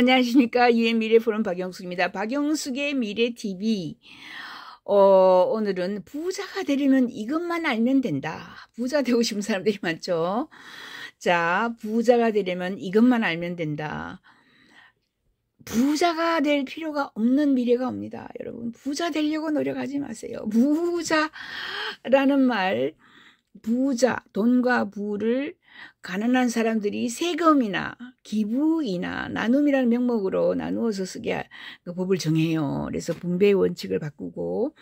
안녕하십니까. 유엔 미래포럼 박영숙입니다. 박영숙의 미래TV. 어, 오늘은 부자가 되려면 이것만 알면 된다. 부자 되고 싶은 사람들이 많죠. 자, 부자가 되려면 이것만 알면 된다. 부자가 될 필요가 없는 미래가 옵니다. 여러분, 부자 되려고 노력하지 마세요. 부자라는 말, 부자, 돈과 부를 가난한 사람들이 세금이나 기부이나 나눔이라는 명목으로 나누어서 쓰게 그 법을 정해요. 그래서 분배의 원칙을 바꾸고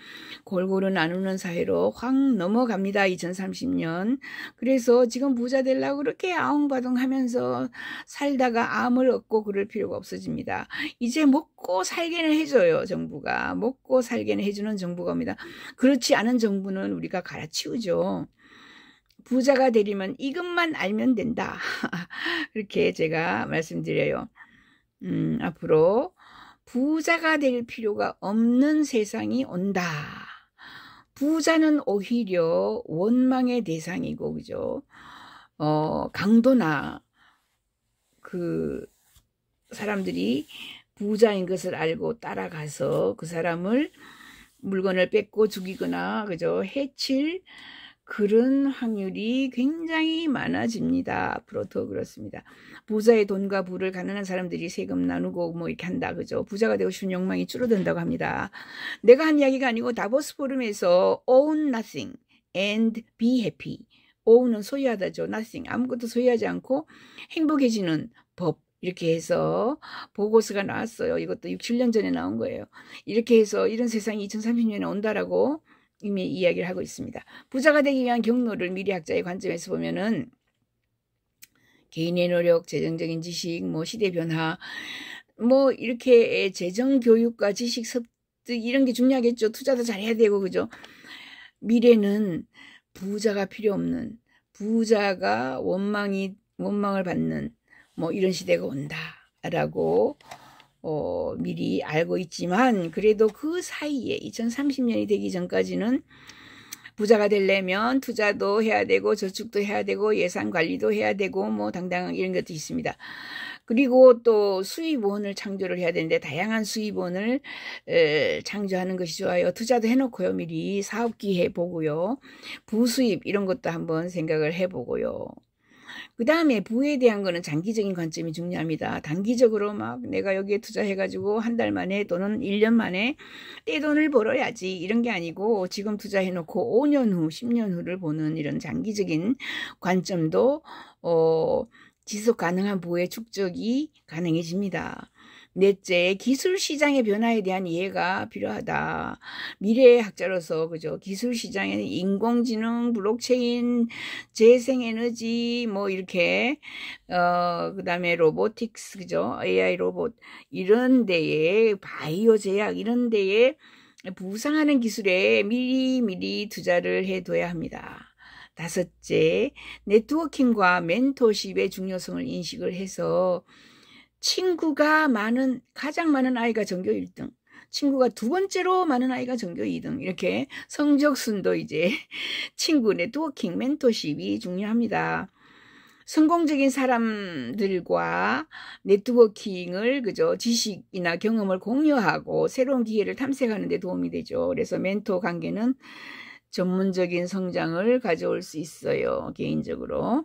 골고루 나누는 사회로 확 넘어갑니다. 2030년. 그래서 지금 부자 되려고 그렇게 아웅바둥 하면서 살다가 암을 얻고 그럴 필요가 없어집니다. 이제 먹고 살게는 해줘요. 정부가. 먹고 살게는 해주는 정부가 옵니다. 그렇지 않은 정부는 우리가 갈아치우죠. 부자가 되려면 이것만 알면 된다. 그렇게 제가 말씀드려요. 음, 앞으로 부자가 될 필요가 없는 세상이 온다. 부자는 오히려 원망의 대상이고 그죠? 어, 강도나 그 사람들이 부자인 것을 알고 따라가서 그 사람을 물건을 뺏고 죽이거나 그죠? 해칠 그런 확률이 굉장히 많아집니다. 앞으로 더 그렇습니다. 부자의 돈과 부를 가난한 사람들이 세금 나누고 뭐 이렇게 한다. 그죠? 부자가 되고 싶은 욕망이 줄어든다고 합니다. 내가 한 이야기가 아니고 다보스 포럼에서 own nothing and be happy. own은 소유하다죠. nothing. 아무것도 소유하지 않고 행복해지는 법. 이렇게 해서 보고서가 나왔어요. 이것도 6, 7년 전에 나온 거예요. 이렇게 해서 이런 세상이 2030년에 온다라고 이미 이야기를 하고 있습니다. 부자가 되기 위한 경로를 미래 학자의 관점에서 보면은 개인의 노력, 재정적인 지식, 뭐 시대 변화, 뭐 이렇게 재정 교육과 지식 습득 이런 게 중요하겠죠. 투자도 잘해야 되고 그죠. 미래는 부자가 필요 없는 부자가 원망이 원망을 받는 뭐 이런 시대가 온다라고 어, 미리 알고 있지만 그래도 그 사이에 2030년이 되기 전까지는 부자가 되려면 투자도 해야 되고 저축도 해야 되고 예산 관리도 해야 되고 뭐 당당 한 이런 것도 있습니다. 그리고 또 수입원을 창조를 해야 되는데 다양한 수입원을 창조하는 것이 좋아요. 투자도 해놓고요. 미리 사업 기해 보고요. 부수입 이런 것도 한번 생각을 해보고요. 그 다음에 부에 대한 거는 장기적인 관점이 중요합니다. 단기적으로 막 내가 여기에 투자해가지고 한 달 만에 또는 1년 만에 떼돈을 벌어야지 이런 게 아니고 지금 투자해놓고 5년 후, 10년 후를 보는 이런 장기적인 관점도 어, 지속 가능한 부의 축적이 가능해집니다. 넷째, 기술 시장의 변화에 대한 이해가 필요하다. 미래의 학자로서 그죠? 기술 시장에는 인공지능, 블록체인, 재생에너지 뭐 이렇게 어 그다음에 로보틱스 그죠? AI 로봇 이런 데에 바이오 제약 이런 데에 부상하는 기술에 미리 미리 투자를 해둬야 합니다. 다섯째, 네트워킹과 멘토십의 중요성을 인식을 해서 친구가 많은 가장 많은 아이가 전교 1등 친구가 두 번째로 많은 아이가 전교 2등 이렇게 성적 순도 이제 친구 네트워킹 멘토십이 중요합니다. 성공적인 사람들과 네트워킹을 그저 지식이나 경험을 공유하고 새로운 기회를 탐색하는 데 도움이 되죠. 그래서 멘토 관계는 전문적인 성장을 가져올 수 있어요. 개인적으로.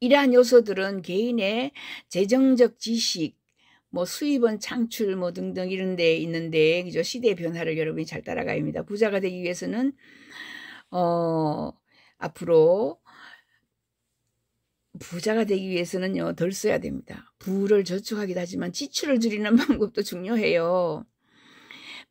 이러한 요소들은 개인의 재정적 지식, 뭐 수입원 창출 뭐 등등 이런 데 있는데 그죠 시대의 변화를 여러분이 잘 따라가야 합니다. 부자가 되기 위해서는 어 앞으로 부자가 되기 위해서는요 덜 써야 됩니다. 부를 저축하기도 하지만 지출을 줄이는 방법도 중요해요.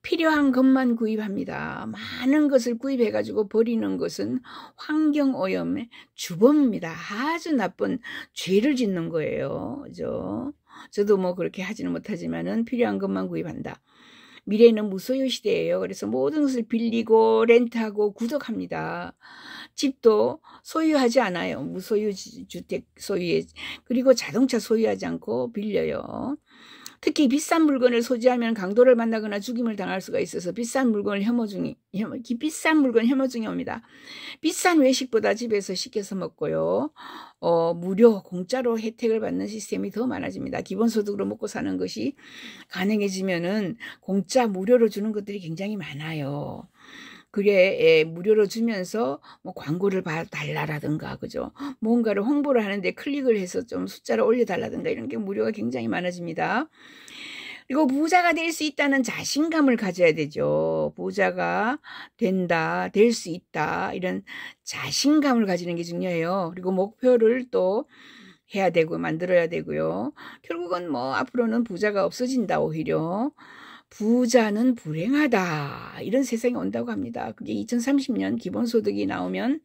필요한 것만 구입합니다. 많은 것을 구입해가지고 버리는 것은 환경오염의 주범입니다. 아주 나쁜 죄를 짓는 거예요. 그죠? 저도 뭐 그렇게 하지는 못하지만은 필요한 것만 구입한다. 미래는 무소유 시대예요. 그래서 모든 것을 빌리고 렌트하고 구독합니다. 집도 소유하지 않아요. 무소유 주택 소유에 그리고 자동차 소유하지 않고 빌려요. 특히 비싼 물건을 소지하면 강도를 만나거나 죽임을 당할 수가 있어서 비싼 물건을 혐오 중이 혐오, 비싼 물건 혐오 중이 옵니다. 비싼 외식보다 집에서 시켜서 먹고요. 어, 무료 공짜로 혜택을 받는 시스템이 더 많아집니다. 기본소득으로 먹고 사는 것이 가능해지면은 공짜 무료로 주는 것들이 굉장히 많아요. 그래 예, 무료로 주면서 뭐 광고를 봐 달라라든가 그죠 뭔가를 홍보를 하는데 클릭을 해서 좀 숫자를 올려달라든가 이런 게 무료가 굉장히 많아집니다. 그리고 부자가 될 수 있다는 자신감을 가져야 되죠. 부자가 된다, 될 수 있다 이런 자신감을 가지는 게 중요해요. 그리고 목표를 또 해야 되고 만들어야 되고요. 결국은 뭐 앞으로는 부자가 없어진다 오히려. 부자는 불행하다. 이런 세상이 온다고 합니다. 그게 2030년 기본소득이 나오면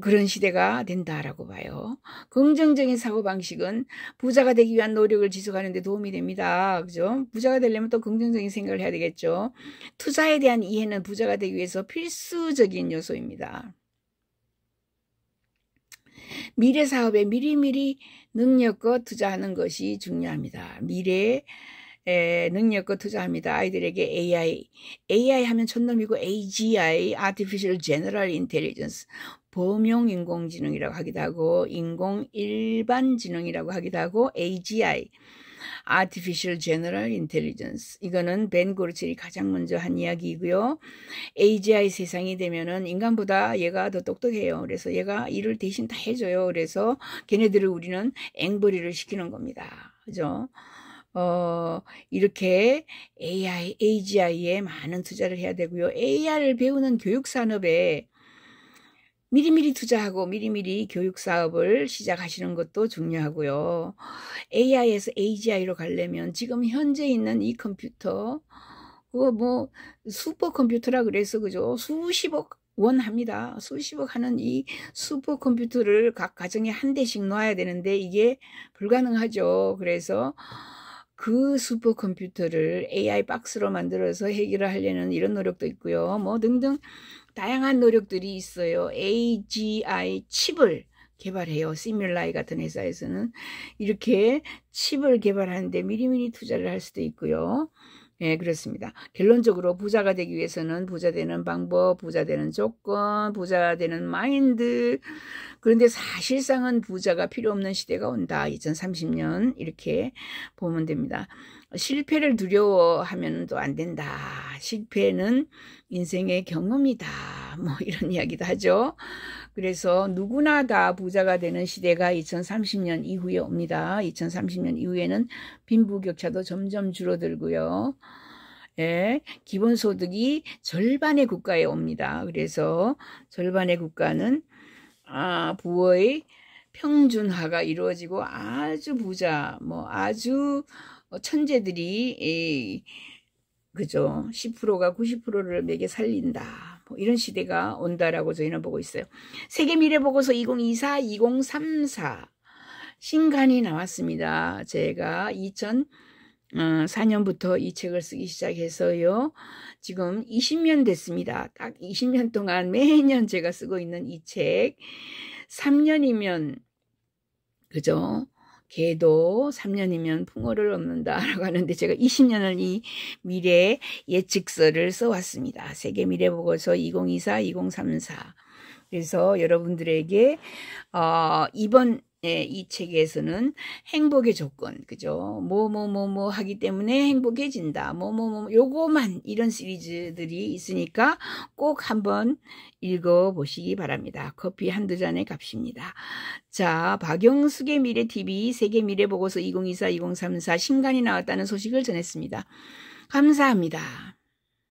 그런 시대가 된다라고 봐요. 긍정적인 사고방식은 부자가 되기 위한 노력을 지속하는 데 도움이 됩니다. 그죠? 부자가 되려면 또 긍정적인 생각을 해야 되겠죠. 투자에 대한 이해는 부자가 되기 위해서 필수적인 요소입니다. 미래 사업에 미리미리 능력껏 투자하는 것이 중요합니다. 미래 에 에, 능력껏 투자합니다. 아이들에게 AI, AI 하면 첫놈이고 AGI, Artificial General Intelligence, 범용 인공지능이라고 하기도 하고 인공 일반 지능이라고 하기도 하고 AGI, Artificial General Intelligence. 이거는 벤 고르첼이 가장 먼저 한 이야기이고요. AGI 세상이 되면은 인간보다 얘가 더 똑똑해요. 그래서 얘가 일을 대신 다 해줘요. 그래서 걔네들을 우리는 앵벌이를 시키는 겁니다. 그죠? 어, 이렇게 AI, AGI에 많은 투자를 해야 되고요. AI를 배우는 교육산업에 미리미리 투자하고 미리미리 교육사업을 시작하시는 것도 중요하고요. AI에서 AGI로 가려면 지금 현재 있는 이 컴퓨터, 그거 뭐 슈퍼컴퓨터라 그래서 그죠? 수십억 원합니다. 수십억 하는 이 슈퍼컴퓨터를 각 가정에 한 대씩 놓아야 되는데 이게 불가능하죠. 그래서 그 슈퍼컴퓨터를 AI 박스로 만들어서 해결을 하려는 이런 노력도 있고요. 뭐 등등 다양한 노력들이 있어요. AGI 칩을 개발해요. 시뮬라이 같은 회사에서는 이렇게 칩을 개발하는데 미리미리 투자를 할 수도 있고요. 예, 그렇습니다. 결론적으로 부자가 되기 위해서는 부자 되는 방법, 부자 되는 조건, 부자 되는 마인드. 그런데 사실상은 부자가 필요 없는 시대가 온다. 2030년 이렇게 보면 됩니다. 실패를 두려워하면 또 안 된다. 실패는 인생의 경험이다. 뭐 이런 이야기도 하죠. 그래서 누구나 다 부자가 되는 시대가 2030년 이후에 옵니다. 2030년 이후에는 빈부격차도 점점 줄어들고요. 예, 기본소득이 절반의 국가에 옵니다. 그래서 절반의 국가는 아, 부의 평준화가 이루어지고 아주 부자, 뭐 아주 뭐 천재들이 그죠 10%가 90%를 매게 살린다 뭐 이런 시대가 온다라고 저희는 보고 있어요 세계 미래보고서 2024 2034 신간이 나왔습니다 제가 2 0 어, 0 4년부터 이 책을 쓰기 시작해서요. 지금 20년 됐습니다. 딱 20년 동안 매년 제가 쓰고 있는 이 책. 3년이면, 그죠? 개도 3년이면 풍어를 얻는다라고 하는데 제가 20년을 이 미래 예측서를 써왔습니다. 세계 미래보고서 2024, 2034. 그래서 여러분들에게 어, 이번 예, 이 책에서는 행복의 조건, 그죠? 뭐, 뭐, 뭐, 뭐 하기 때문에 행복해진다. 뭐, 뭐, 뭐, 뭐, 요거만 이런 시리즈들이 있으니까 꼭 한번 읽어보시기 바랍니다. 커피 한두 잔의 값입니다. 자, 박영숙의 미래TV 세계 미래보고서 2024-2034 신간이 나왔다는 소식을 전했습니다. 감사합니다.